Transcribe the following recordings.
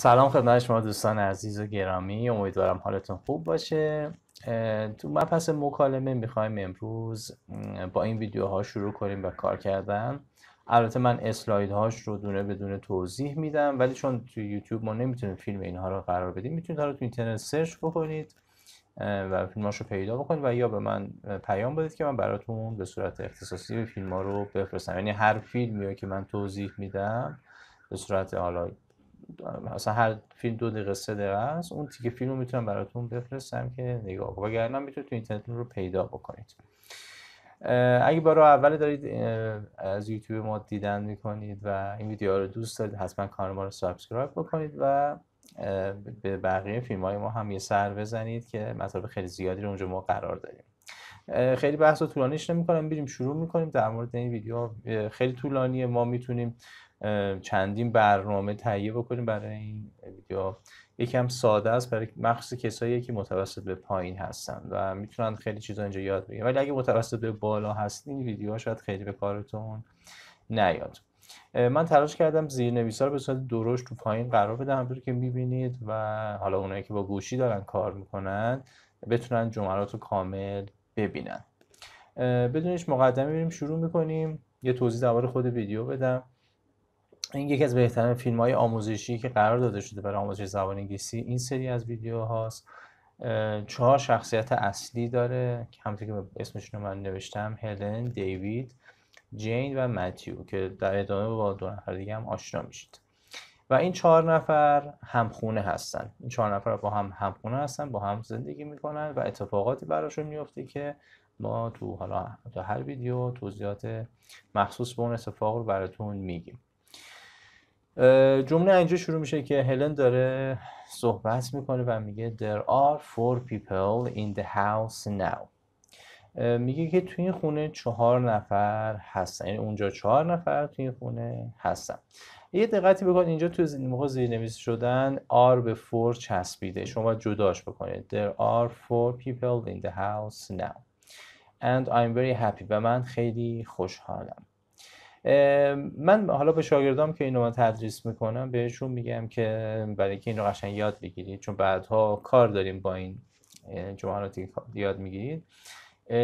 سلام خدمت شما دوستان عزیز و گرامی امیدوارم حالتون خوب باشه تو پس مکالمه میخوایم امروز با این ویدیوها شروع کنیم و کار کردن البته من اسلاید هاش رو دونه بدون توضیح میدم ولی چون تو یوتیوب ما نمیتونیم فیلم اینها رو قرار بدیم میتونید حالا تو اینترنت سرچ بکنید و فیلماشو رو پیدا بکنید و یا به من پیام بدید که من براتون به صورت اختصاصی به فیلم ها رو بفرستم یعنی هر فیلمی که من توضیح میدم به صورت حالا اصلا هر فیلم دو دقیقه سه دقیقه است اون تیکه فیلم رو میتونم براتون بفرستم که نگاه کنید وگرنه میتونید تو اینترنت رو پیدا بکنید اگه برای اول دارید از یوتیوب ما دیدن میکنید و این ویدیو رو دوست دارید حتما کانال ما رو سابسکرایب بکنید و به بقیه فیلم های ما هم یه سر بزنید که مطالب خیلی زیادی رو اونجا ما قرار داریم خیلی بحث و طولانیش نمیکنم بیریم شروع میکنیم در مورد این ویدیو خیلی طولانیه ما میتونیم چندین برنامه تهیه بکنیم برای این ویدیو یکم ساده است برای مخصوص کسایی که متوسط به پایین هستن و میتونن خیلی چیزا اینجا یاد بگیرن ولی اگه متوسط به بالا هستین ویدیوها شاید خیلی به کارتون نیاد من تلاش کردم زیرنویسا رو به صورت درشت تو پایین قرار بدم همونطور که میبینید و حالا اونایی که با گوشی دارن کار میکنن بتونن جملات رو کامل ببینن بدونش مقدمه بریم شروع میکنیم یه توضیح درباره خود ویدیو بدم این یکی از بهترین فیلم های آموزشی که قرار داده شده برای آموزش زبان انگلیسی این سری از ویدیو هاست چهار شخصیت اصلی داره که همونطور که اسمشون رو من نوشتم هلن، دیوید، جین و متیو که در ادامه با دو نفر دیگه هم آشنا میشید و این چهار نفر همخونه هستن این چهار نفر با هم همخونه هستن با هم زندگی میکنن و اتفاقاتی براشون میفته که ما تو حالا تو هر ویدیو توضیحات مخصوص به اون اتفاق رو براتون میگیم جمله اینجا شروع میشه که هلن داره صحبت میکنه و میگه there are four people in the house now میگه که توی این خونه چهار نفر هستن یعنی اونجا چهار نفر توی این خونه هستن یه دقتی بکن اینجا توی موقع زیرنویس شدن are به four چسبیده شما جداش بکنید there are four people in the house now and I'm very happy و من خیلی خوشحالم من حالا به شاگردام که اینو من تدریس میکنم بهشون میگم که برای که اینو قشنگ یاد بگیرید چون بعدها کار داریم با این جملاتی یاد میگیرید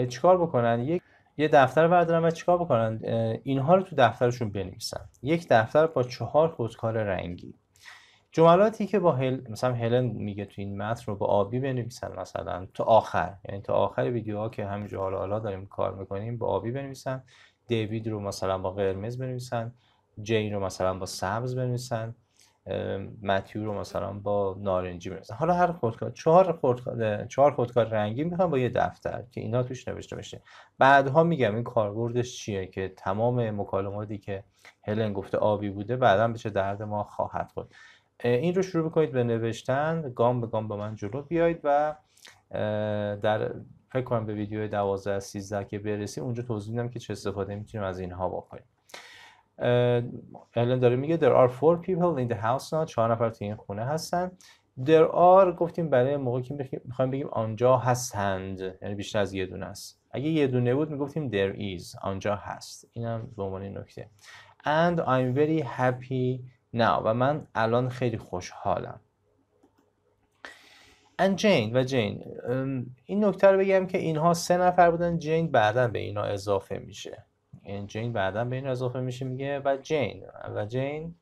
چیکار بکنن یک یه دفتر بردارن و چیکار بکنن اینها رو تو دفترشون بنویسن یک دفتر با چهار خودکار رنگی جملاتی که با هل... مثلا هلن میگه تو این متن رو با آبی بنویسن مثلا تو آخر یعنی تا آخر ویدیوها که همینجا حالا حالا داریم کار میکنیم با آبی بنویسن دیوید رو مثلا با قرمز بنویسن جین رو مثلا با سبز بنویسن متیو رو مثلا با نارنجی بنویسن حالا هر خودکار چهار خودکار چهار خودکار رنگی میخوان با یه دفتر که اینا توش نوشته بشه بعدها میگم این کاربردش چیه که تمام مکالماتی که هلن گفته آبی بوده بعدا به چه درد ما خواهد خورد این رو شروع کنید به نوشتن گام به گام با من جلو بیایید و در فکر کنم به ویدیو 12 از 13 که برسی اونجا توضیح میدم که چه استفاده میتونیم از اینها بکنیم الان داره میگه there are four people in the house now چهار نفر تو این خونه هستن there are گفتیم برای موقع که میخوایم بگیم آنجا هستند یعنی بیشتر از یه دونه است اگه یه دونه بود میگفتیم there is آنجا هست اینم به عنوان نکته and I'm very happy now و من الان خیلی خوشحالم ان جین و جین این نکته رو بگم که اینها سه نفر بودن جین بعدا به اینا اضافه میشه این یعنی جین بعدا به این اضافه میشه میگه و جین و جین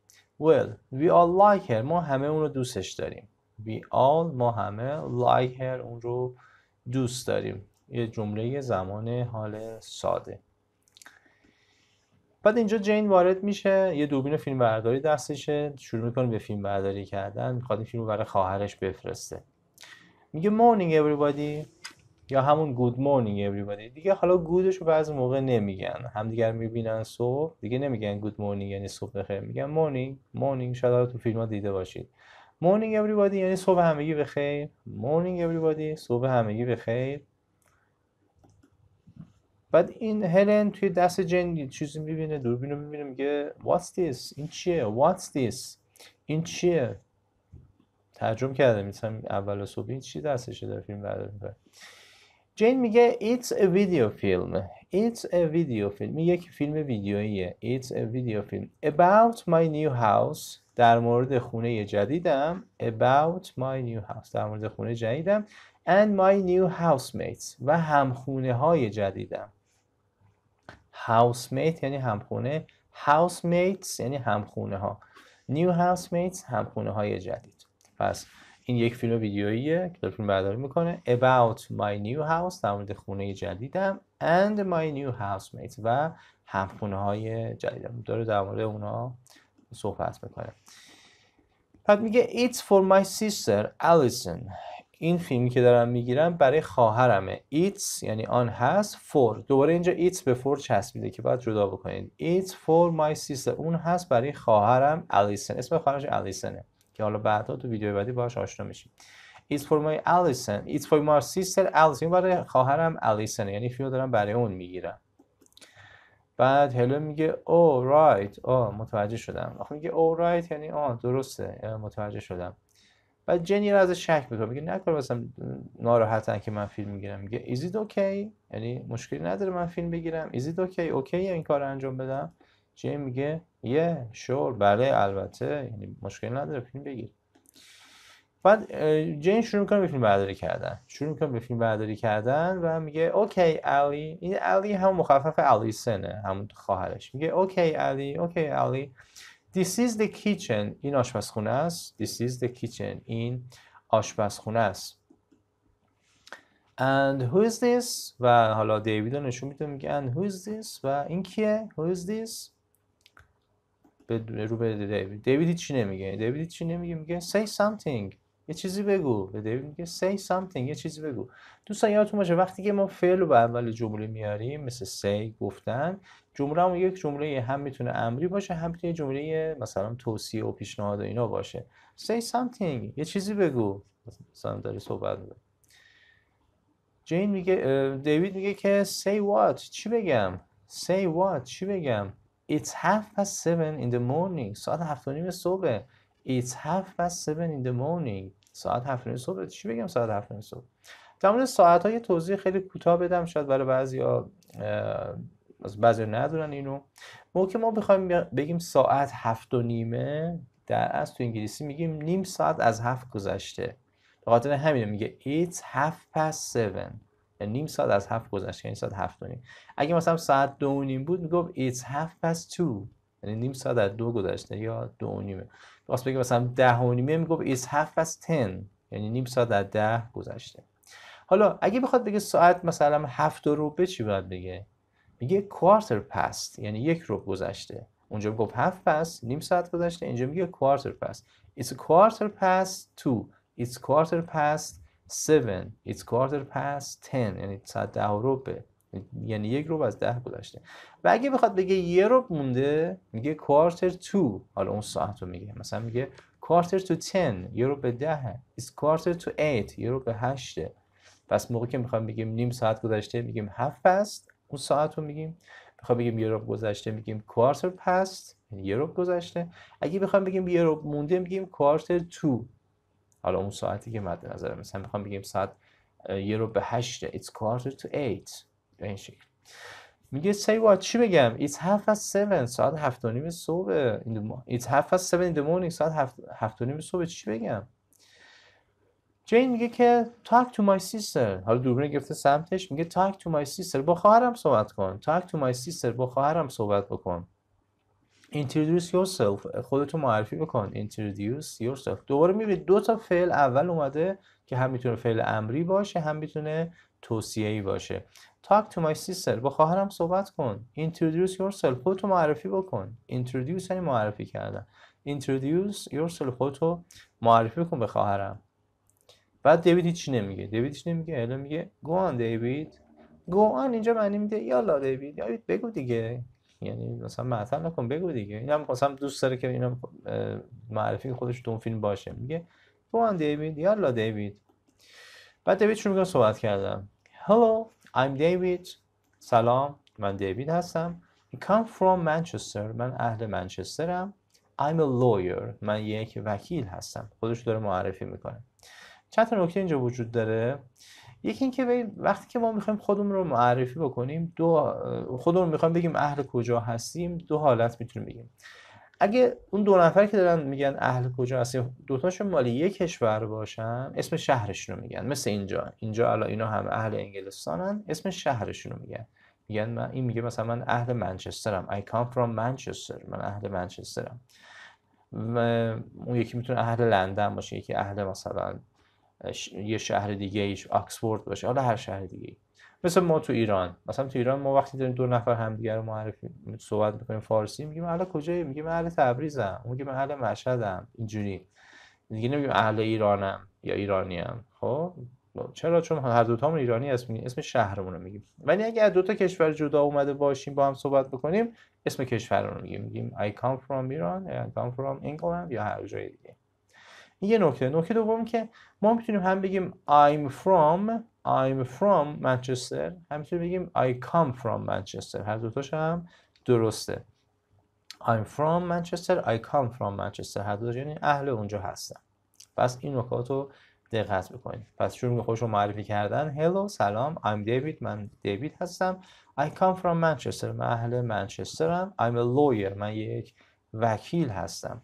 well we all like her ما همه اون رو دوستش داریم we all ما همه like her اون رو دوست داریم یه جمله زمان حال ساده بعد اینجا جین وارد میشه یه دوربین فیلم برداری دستشه شروع میکنه به فیلم برداری کردن میخواد این فیلم رو برای خواهرش بفرسته میگه مورنینگ everybody یا همون گود مورنینگ everybody دیگه حالا گودش رو بعضی موقع نمیگن همدیگر میبینن صبح دیگه نمیگن گود مورنینگ یعنی صبح بخیر میگن مورنینگ مورنینگ شاید تو فیلم دیده باشید مورنینگ everybody یعنی صبح همگی بخیر مورنینگ everybody صبح همگی بخیر بعد این هلن توی دست جن چیزی میبینه دوربین رو میبینه میگه what's this این چیه what's this این چیه تعجب کردم میتونم اول صبح چی دستشه داره فیلم برداری میکنه جین میگه It's a video film It's a video film یک فیلم ویدیوییه It's a video film About my new house در مورد خونه جدیدم About my new house در مورد خونه جدیدم And my new housemates و همخونه های جدیدم Housemate یعنی همخونه Housemates یعنی همخونه ها New housemates همخونه های جدید پس این یک فیلم ویدیوییه که داره فیلم برداری میکنه About My New House در مورد خونه جدیدم And My New Housemates و همخونه های جدیدم داره در مورد اونا صحبت میکنه بعد میگه It's for my sister Allison این فیلمی که دارم میگیرم برای خواهرمه It's یعنی آن هست for دوباره اینجا It's به for چسبیده که باید جدا بکنید It's for my sister اون هست برای خواهرم Allison اسم خواهرش Allisonه که حالا بعدا تو ویدیو بعدی باهاش آشنا میشیم It's for my Allison It's for my sister Allison برای خواهرم الیسن یعنی فیو دارم برای اون میگیرم بعد هلو میگه او رایت او متوجه شدم میگه او oh, رایت یعنی آ درسته متوجه شدم بعد جنی را شک میکنه میگه نکنه مثلا ناراحتن که من فیلم میگیرم میگه ایزید اوکی یعنی مشکلی نداره من فیلم بگیرم ایزید اوکی اوکی این کار رو انجام بدم جی میگه یه شور بله البته یعنی مشکلی نداره فیلم بگیر بعد جین شروع میکنه به فیلم برداری کردن شروع میکنه به فیلم برداری کردن و میگه اوکی علی این علی هم مخفف سنه همون خواهرش میگه اوکی علی اوکی علی This is the kitchen. این آشپزخونه است. This is the kitchen. این آشپزخونه است. And who is this? و حالا دیوید رو نشون میده میگه and who is this? و این کیه? Who is this? رو به دیوید دیوید چی نمیگه دیوید چی نمیگه میگه say something یه چیزی بگو به دیوید میگه say something یه چیزی بگو دوستان یادتون باشه وقتی که ما فعل رو به اول جمله میاریم مثل say گفتن جمله هم یک جمله هم میتونه امری باشه هم میتونه جمله مثلا توصیه و پیشنهاد و اینا باشه say something یه چیزی بگو مثلا داره صحبت میکنه جین میگه دیوید میگه که say what چی بگم say what چی بگم It's half past seven in the morning ساعت هفت و نیم صبحه It's half past seven in the morning ساعت هفت و نیم صبح چی بگم ساعت هفت و نیم صبح در مورد ساعت های توضیح خیلی کوتاه بدم شاید برای بعضیا از بعضی ندارن اینو موقع که ما بخوایم بگیم ساعت هفت و نیمه در از تو انگلیسی میگیم نیم ساعت از هفت گذشته به خاطر همینه میگه it's half past seven یعنی نیم ساعت از هفت گذشت یعنی ساعت هفت و نیم اگه مثلا ساعت دو و نیم بود میگفت it's half past two یعنی نیم ساعت از دو گذشته یعنی یا دو و نیمه باز بگه مثلا ده و نیمه میگفت it's half past ten یعنی نیم ساعت از ده گذشته حالا اگه بخواد بگه ساعت مثلا هفت و به چی باید بگه میگه quarter past یعنی یک رو گذشته اونجا میگفت هفت پس نیم ساعت گذشته اینجا میگه quarter past it's quarter past two it's quarter past 7 it's quarter past 10 یعنی ساعت ده روبه یعنی یک روب از ده گذشته و اگه بخواد بگه یه روب مونده میگه quarter to حالا اون ساعت رو میگه مثلا میگه quarter to 10 یه روب به ده it's quarter to 8 یه روب به هشته پس موقع که میخوایم بگیم نیم ساعت گذشته میگیم هفت است اون ساعت رو میگیم بخوام بگیم یه روب گذشته میگیم quarter past یعنی یه روب گذشته اگه بخوام بگیم یه روب مونده میگیم quarter to حالا اون ساعتی که مد نظرم مثلا میخوام بگیم ساعت یه رو به هشت. it's quarter to eight به این شکل میگه say what چی بگم it's half past seven ساعت 7 و نیم صبح it's half past seven in the morning ساعت 7 هفت... و نیم صبح چی بگم جین میگه که talk to my sister حالا دوربین گفته سمتش میگه talk to my sister با خواهرم صحبت کن talk to my sister با خواهرم صحبت بکن introduce yourself خودتو معرفی بکن introduce yourself دوباره میبینید دو تا فعل اول اومده که هم میتونه فعل امری باشه هم میتونه توصیه ای باشه talk to my sister با خواهرم صحبت کن introduce yourself خودتو معرفی بکن introduce یعنی معرفی کردن introduce yourself خودتو معرفی کن به خواهرم بعد دیوید چی نمیگه دیوید چی نمیگه الان میگه go on دیوید go on اینجا معنی میده یالا دیوید یا بگو دیگه یعنی مثلا معطل نکن بگو دیگه اینم مثلا دوست داره که اینم معرفی خودش تو اون فیلم باشه میگه تو آن دیوید یالا دیوید بعد دیوید شروع میکنه صحبت کردم hello I'm David سلام من دیوید هستم I come from Manchester من اهل منچسترم I'm a lawyer من یک وکیل هستم خودش داره معرفی میکنه چند تا نکته اینجا وجود داره یکی اینکه ببین وقتی که ما میخوایم خودمون رو معرفی بکنیم دو خودمون میخوایم بگیم اهل کجا هستیم دو حالت میتونیم بگیم اگه اون دو نفر که دارن میگن اهل کجا هستیم تاشون مال یک کشور باشن اسم شهرشون رو میگن مثل اینجا اینجا الان اینا هم اهل انگلستانن اسم شهرشون رو میگن میگن من این میگه مثلا من اهل منچسترم I come from Manchester من اهل منچسترم اون یکی میتونه اهل لندن باشه یکی اهل مثلا یه شهر دیگه ایش آکسفورد باشه حالا هر شهر دیگه ای مثل ما تو ایران مثلا تو ایران ما وقتی داریم دو نفر همدیگه رو معرفی صحبت میکنیم فارسی میگیم اهل کجایی میگیم اهل تبریزم میگیم اهل مشهدم اینجوری دیگه نمیگیم اهل ایرانم یا ام خب چرا چون هر دو تامون ایرانی اسم یعنی اسم شهرمون رو میگیم ولی اگه از دو تا کشور جدا اومده باشیم با هم صحبت بکنیم اسم کشورمون رو میگیم میگیم I come from Iran I come from England یا هر جای دیگه یه نکته نکته دوم که ما میتونیم هم بگیم I'm from I'm from Manchester هم میتونیم بگیم I come from Manchester هر دوتاش هم درسته I'm from Manchester I come from Manchester هر دوتاش یعنی اهل اونجا هستم پس این نکات رو دقت بکنید پس شروع به خوش رو معرفی کردن Hello سلام I'm David من دیوید هستم I come from Manchester من اهل هم I'm a lawyer من یک وکیل هستم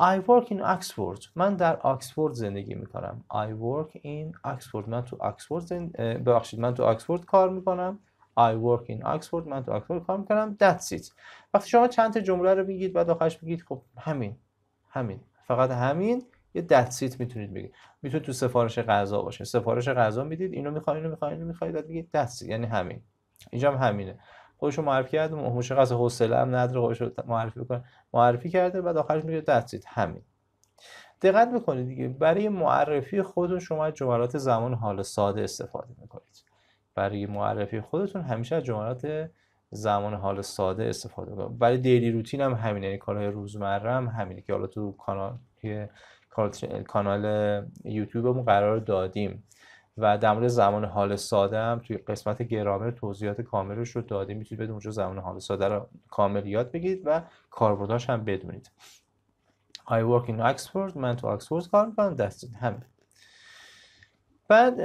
I work in Oxford من در آکسفورد زندگی می کنم I work in Oxford من تو آکسفورد زند... ببخشید من تو آکسفورد کار کنم. I work in Oxford من تو آکسفورد کار می کنم That's it وقتی شما چند تا جمله رو بگید بعد آخرش بگید خب همین همین فقط همین یه That's it میتونید بگید میتونید تو سفارش غذا باشه سفارش غذا میدید اینو میخواین اینو میخواین اینو میخواید بعد میگید it یعنی همین اینجا هم همینه خودشو معرفی کرد، مشخص حوصله هم نداره خودشو معرفی کنه معرفی کرده بعد آخرش میگه دستید همین دقت میکنید دیگه برای معرفی خودتون شما از جملات زمان حال ساده استفاده میکنید برای معرفی خودتون همیشه از جملات زمان حال ساده استفاده کنید برای دیلی روتین هم همین یعنی کارهای روزمره هم همینه که حالا تو کانال کانال یوتیوبمون قرار دادیم و در مورد زمان حال ساده هم توی قسمت گرامر توضیحات کاملش رو داده میتونید بدون اونجا زمان حال ساده رو کامل یاد بگیرید و کاربرداش هم بدونید I work in Oxford من تو اکسفورد کار میکنم دست همه بعد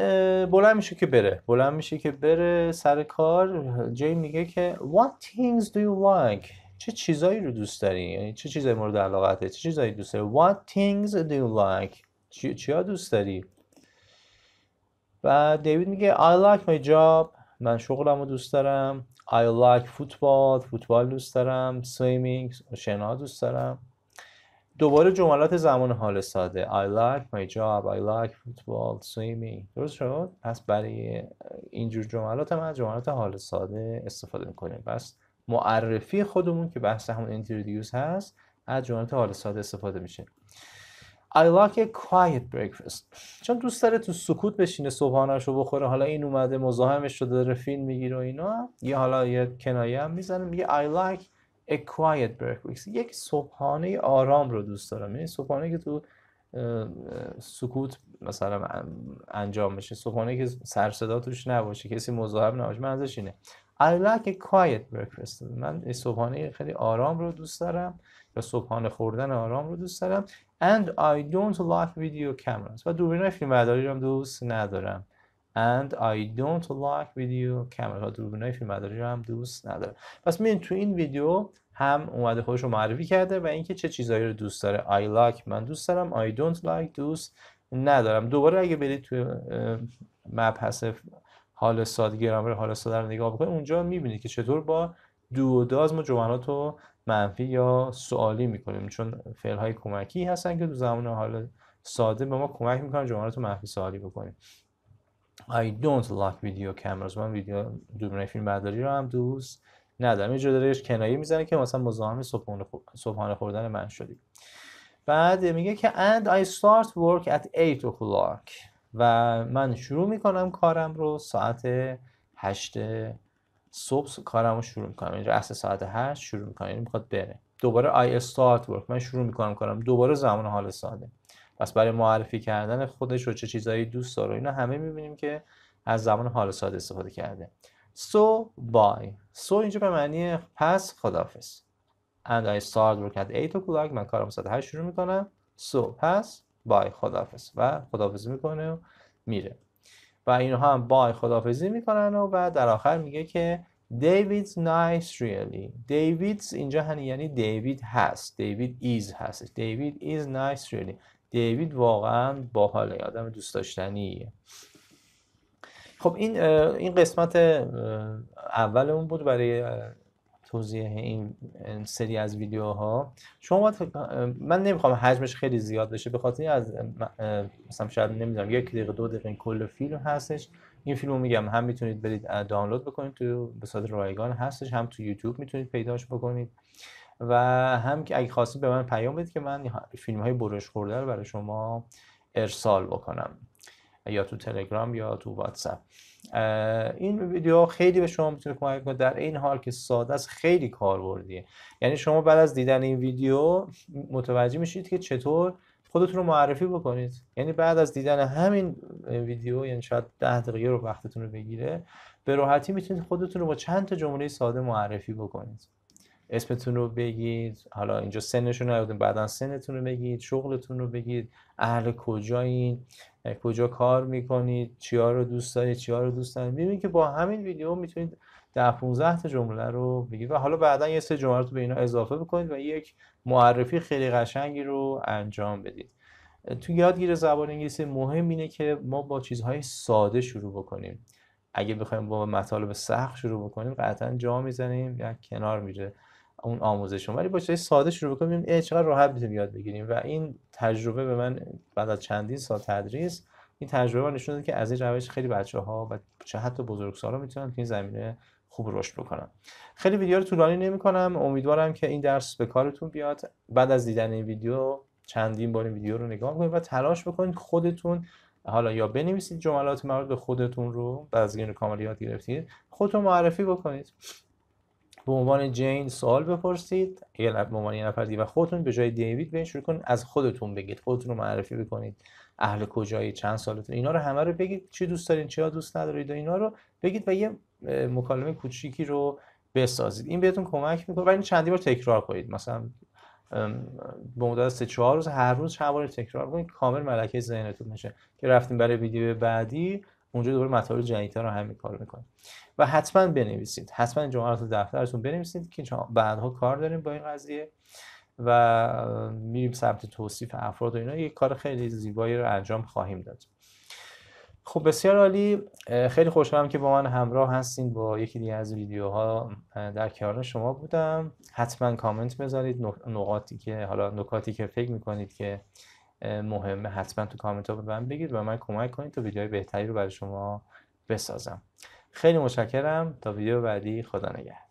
بلند میشه که بره بلند میشه که بره سر کار جیم میگه که what things do you like چه چیزایی رو دوست داری یعنی چه چیزایی مورد علاقته چه چیزایی دوست داری what things do you like چیا دوست داری و دیوید میگه I like my job من شغلم رو دوست دارم I like فوتبال فوتبال دوست دارم swimming شنا دوست دارم دوباره جملات زمان حال ساده I like my job I like football swimming درست شد پس برای اینجور جملات هم از جملات حال ساده استفاده میکنیم پس معرفی خودمون که بحث همون introduce هست از جملات حال ساده استفاده میشه I like a quiet breakfast چون دوست داره تو سکوت بشینه صبحانهش رو بخوره حالا این اومده مزاحمش شده داره فیلم میگیره و اینا یه حالا یه کنایه هم میزنه میگه I like a quiet breakfast یک صبحانه آرام رو دوست دارم یعنی صبحانه که تو سکوت مثلا انجام بشه صبحانه که سرصدا توش نباشه کسی مزاحم نباشه من ازش اینه I like a quiet breakfast من صبحانه خیلی آرام رو دوست دارم یا صبحانه خوردن آرام رو دوست دارم and I don't like video cameras و دوربین فیلم برداری رو هم دوست ندارم and I don't like video cameras و دوربین فیلم برداری رو هم دوست ندارم پس من تو این ویدیو هم اومده خودش رو معرفی کرده و اینکه چه چیزایی رو دوست داره I like من دوست دارم I don't like دوست ندارم دوباره اگه برید توی مبحث حال ساده گرامر ساده رو نگاه بکنید اونجا میبینید که چطور با داز ما جملات رو منفی یا سوالی میکنیم چون فعل های کمکی هستن که تو زمان حال ساده به ما کمک میکنن جملات رو منفی سوالی بکنیم I don't like video cameras من ویدیو دوربین فیلم برداری رو هم دوست ندارم یه داره کنایه میزنه که مثلا مزاحم صبحانه خوردن من شدی بعد میگه که and I start work at 8 o'clock و من شروع میکنم کارم رو ساعت هشت صبح کارم رو شروع میکنم یعنی اینجا اصل ساعت هشت شروع میکنم یعنی میخواد بره دوباره I start work من شروع میکنم کارم دوباره زمان حال ساده پس برای معرفی کردن خودش و چه چیزایی دوست داره اینا همه میبینیم که از زمان حال ساده استفاده کرده so bye so اینجا به معنی پس خدافز and I start work at 8 o'clock من کارم ساعت هشت شروع میکنم so, پس بای خدافز و خدافزی میکنه و میره و اینو هم بای خدافزی میکنن و, و در آخر میگه که دیویدز نایس ریلی دیویدز اینجا هنی یعنی دیوید هست دیوید ایز هست دیوید ایز نایس ریلی دیوید واقعا حال آدم دوست داشتنیه خب این این قسمت اولمون بود برای توضیح این سری از ویدیوها شما من نمیخوام حجمش خیلی زیاد بشه به خاطر از مثلا شاید نمیدونم یک دقیقه دو دقیقه این کل فیلم هستش این فیلمو میگم هم میتونید برید دانلود بکنید تو به صورت رایگان هستش هم تو یوتیوب میتونید پیداش بکنید و هم که اگه خواستید به من پیام بدید که من فیلم های برش خورده رو برای شما ارسال بکنم یا تو تلگرام یا تو واتساپ این ویدیو خیلی به شما میتونه کمک کنه در این حال که ساده است خیلی کاربردیه یعنی شما بعد از دیدن این ویدیو متوجه میشید که چطور خودتون رو معرفی بکنید یعنی بعد از دیدن همین ویدیو یعنی شاید ده دقیقه رو وقتتون رو بگیره به راحتی میتونید خودتون رو با چند تا جمله ساده معرفی بکنید اسمتون رو بگید حالا اینجا سنشون نیادیم بعدا سنتون رو بگید شغلتون رو بگید اهل کجایین کجا کار میکنید چیا رو دوست دارید چیا رو دوست دارید میبینید که با همین ویدیو میتونید ده 15 تا جمله رو بگید و حالا بعدا یه سه جمله رو به اینا اضافه بکنید و یک معرفی خیلی قشنگی رو انجام بدید تو یادگیری زبان انگلیسی مهم اینه که ما با چیزهای ساده شروع بکنیم اگه بخوایم با مطالب سخت شروع بکنیم قطعا جا میزنیم یا کنار میره اون آموزشون ولی با چیز ساده شروع کنیم ای چقدر راحت میتونیم یاد بگیریم و این تجربه به من بعد از چندین سال تدریس این تجربه نشون داد که از این روش خیلی بچه ها و چه حتی بزرگسالا میتونن تو این زمینه خوب رشد بکنن خیلی ویدیو رو طولانی نمی کنم امیدوارم که این درس به کارتون بیاد بعد از دیدن این ویدیو چندین بار این ویدیو رو نگاه کنید و تلاش بکنید خودتون حالا یا بنویسید جملات مربوط به خودتون رو بعد از اینکه یاد گرفتید خودتون معرفی بکنید به عنوان جین سوال بپرسید یعنی به عنوان یه نفر دیگه و خودتون به جای دیوید بین شروع کنید از خودتون بگید خودتون رو معرفی بکنید اهل کجایی چند سالتون اینا رو همه رو بگید چی دوست دارین چیا دوست ندارید و اینا رو بگید و یه مکالمه کوچیکی رو بسازید این بهتون کمک میکنه و این چندی بار تکرار کنید مثلا به مدت 3 4 روز هر روز چند بار تکرار کنید کامل ملکه ذهنتون میشه که رفتیم برای ویدیو بعدی اونجا دوباره مطالب جدیدتر رو همین کار میکنیم و حتما بنویسید حتما جمعه رو دفترتون بنویسید که بعدها کار داریم با این قضیه و میریم سمت توصیف افراد و اینا یک کار خیلی زیبایی رو انجام خواهیم داد خب بسیار عالی خیلی خوشحالم که با من همراه هستین با یکی دیگه از ویدیوها در کنار شما بودم حتما کامنت بذارید نقاطی که حالا نکاتی که فکر میکنید که مهمه حتما تو کامنت ها به من بگید و من کمک کنید تا ویدیوهای بهتری رو برای شما بسازم خیلی مشکرم تا ویدیو بعدی خدا نگهدار